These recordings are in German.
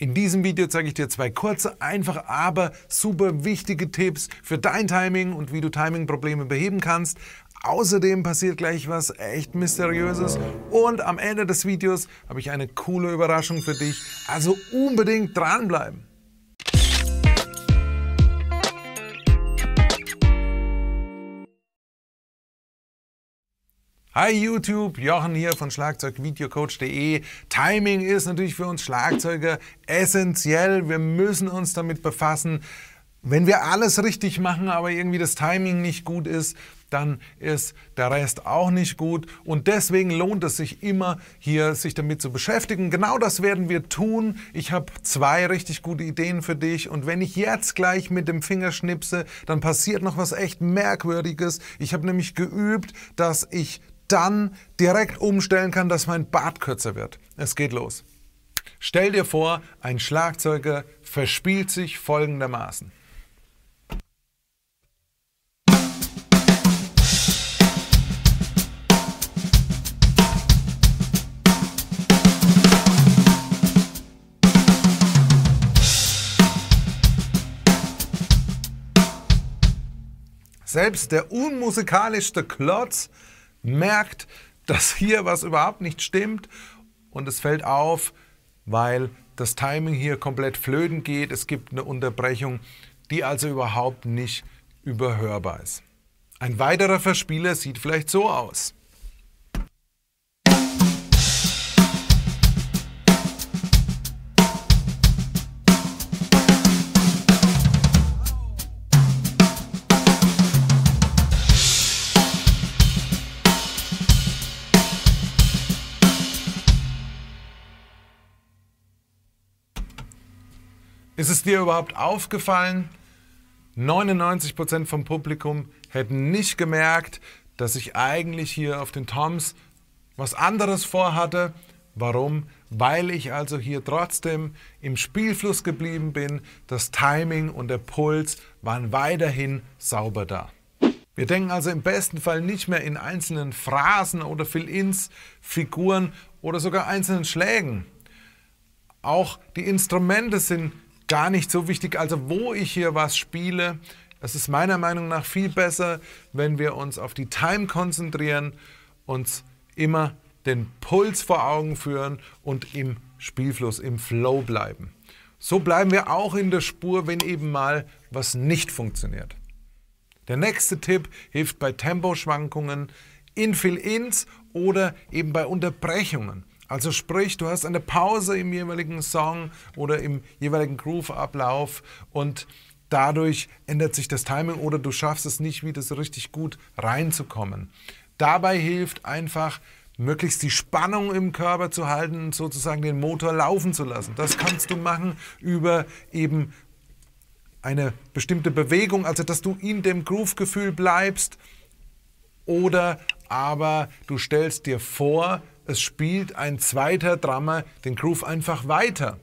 In diesem Video zeige ich dir zwei kurze, einfache, aber super wichtige Tipps für dein Timing und wie du Timing-Probleme beheben kannst. Außerdem passiert gleich was echt Mysteriöses und am Ende des Videos habe ich eine coole Überraschung für dich. Also unbedingt dranbleiben! Hi YouTube, Jochen hier von Schlagzeugvideocoach.de. Timing ist natürlich für uns Schlagzeuger essentiell. Wir müssen uns damit befassen. Wenn wir alles richtig machen, aber irgendwie das Timing nicht gut ist, dann ist der Rest auch nicht gut. Und deswegen lohnt es sich immer, hier sich damit zu beschäftigen. Genau das werden wir tun. Ich habe zwei richtig gute Ideen für dich. Und wenn ich jetzt gleich mit dem Finger schnipse, dann passiert noch was echt Merkwürdiges. Ich habe nämlich geübt, dass ich dann direkt umstellen kann, dass mein Bart kürzer wird. Es geht los. Stell dir vor, ein Schlagzeuger verspielt sich folgendermaßen. Selbst der unmusikalischste Klotz merkt, dass hier was überhaupt nicht stimmt und es fällt auf, weil das Timing hier komplett flöten geht. Es gibt eine Unterbrechung, die also überhaupt nicht überhörbar ist. Ein weiterer Verspieler sieht vielleicht so aus. Ist es dir überhaupt aufgefallen? 99% vom Publikum hätten nicht gemerkt, dass ich eigentlich hier auf den Toms was anderes vorhatte. Warum? Weil ich also hier trotzdem im Spielfluss geblieben bin. Das Timing und der Puls waren weiterhin sauber da. Wir denken also im besten Fall nicht mehr in einzelnen Phrasen oder Fill-ins, Figuren oder sogar einzelnen Schlägen. Auch die Instrumente sind gar nicht so wichtig. Also wo ich hier was spiele, es ist meiner Meinung nach viel besser, wenn wir uns auf die Time konzentrieren, uns immer den Puls vor Augen führen und im Spielfluss, im Flow bleiben. So bleiben wir auch in der Spur, wenn eben mal was nicht funktioniert. Der nächste Tipp hilft bei Temposchwankungen, Infill-Ins oder eben bei Unterbrechungen. Also sprich, du hast eine Pause im jeweiligen Song oder im jeweiligen Groove-Ablauf und dadurch ändert sich das Timing oder du schaffst es nicht, wieder so richtig gut reinzukommen. Dabei hilft einfach, möglichst die Spannung im Körper zu halten und sozusagen den Motor laufen zu lassen. Das kannst du machen über eben eine bestimmte Bewegung, also dass du in dem Groove-Gefühl bleibst oder aber du stellst dir vor, es spielt ein zweiter Drummer den Groove einfach weiter.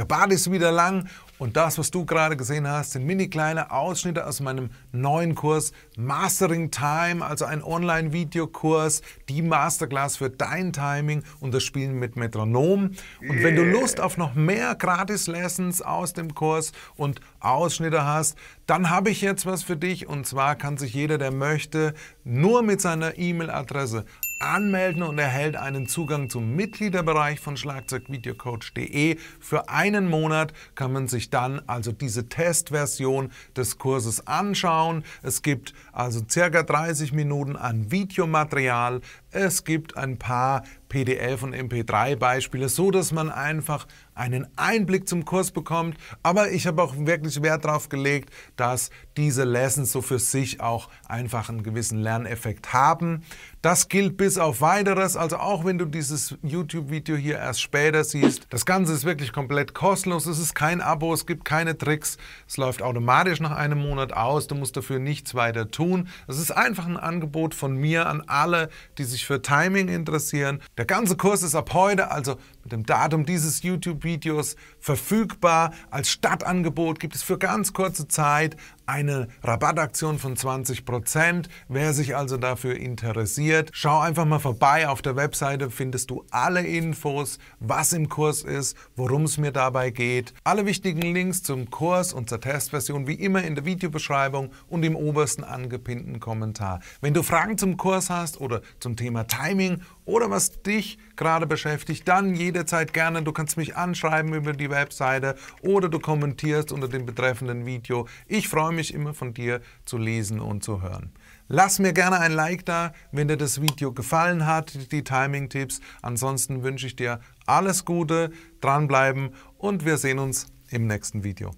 Der Bart ist wieder lang und das, was du gerade gesehen hast, sind mini kleine Ausschnitte aus meinem neuen Kurs Mastering Time, also ein Online-Videokurs, die Masterclass für dein Timing und das Spielen mit Metronom. Und yeah. wenn du Lust auf noch mehr Gratis-Lessons aus dem Kurs und Ausschnitte hast, dann habe ich jetzt was für dich und zwar kann sich jeder, der möchte, nur mit seiner E-Mail-Adresse anmelden und erhält einen Zugang zum Mitgliederbereich von schlagzeugvideocoach.de. Für einen Monat kann man sich dann also diese Testversion des Kurses anschauen. Es gibt also circa 30 Minuten an Videomaterial. Es gibt ein paar PDF und MP3 Beispiele, so dass man einfach einen Einblick zum Kurs bekommt. Aber ich habe auch wirklich Wert darauf gelegt, dass diese Lessons so für sich auch einfach einen gewissen Lerneffekt haben. Das gilt bis auf weiteres, also auch wenn du dieses YouTube-Video hier erst später siehst. Das Ganze ist wirklich komplett kostenlos, es ist kein Abo, es gibt keine Tricks, es läuft automatisch nach einem Monat aus, du musst dafür nichts weiter tun. Es ist einfach ein Angebot von mir an alle, die sich für Timing interessieren. Der ganze Kurs ist ab heute, also mit dem Datum dieses YouTube-Videos verfügbar. Als Stadtangebot gibt es für ganz kurze Zeit eine Rabattaktion von 20%. Wer sich also dafür interessiert, schau einfach mal vorbei. Auf der Webseite findest du alle Infos, was im Kurs ist, worum es mir dabei geht. Alle wichtigen Links zum Kurs und zur Testversion wie immer in der Videobeschreibung und im obersten angepinnten Kommentar. Wenn du Fragen zum Kurs hast oder zum Thema Timing oder was dich gerade beschäftigt, dann jede jederzeit gerne. Du kannst mich anschreiben über die Webseite oder du kommentierst unter dem betreffenden Video. Ich freue mich immer von dir zu lesen und zu hören. Lass mir gerne ein Like da, wenn dir das Video gefallen hat, die Timing-Tipps. Ansonsten wünsche ich dir alles Gute, dranbleiben und wir sehen uns im nächsten Video.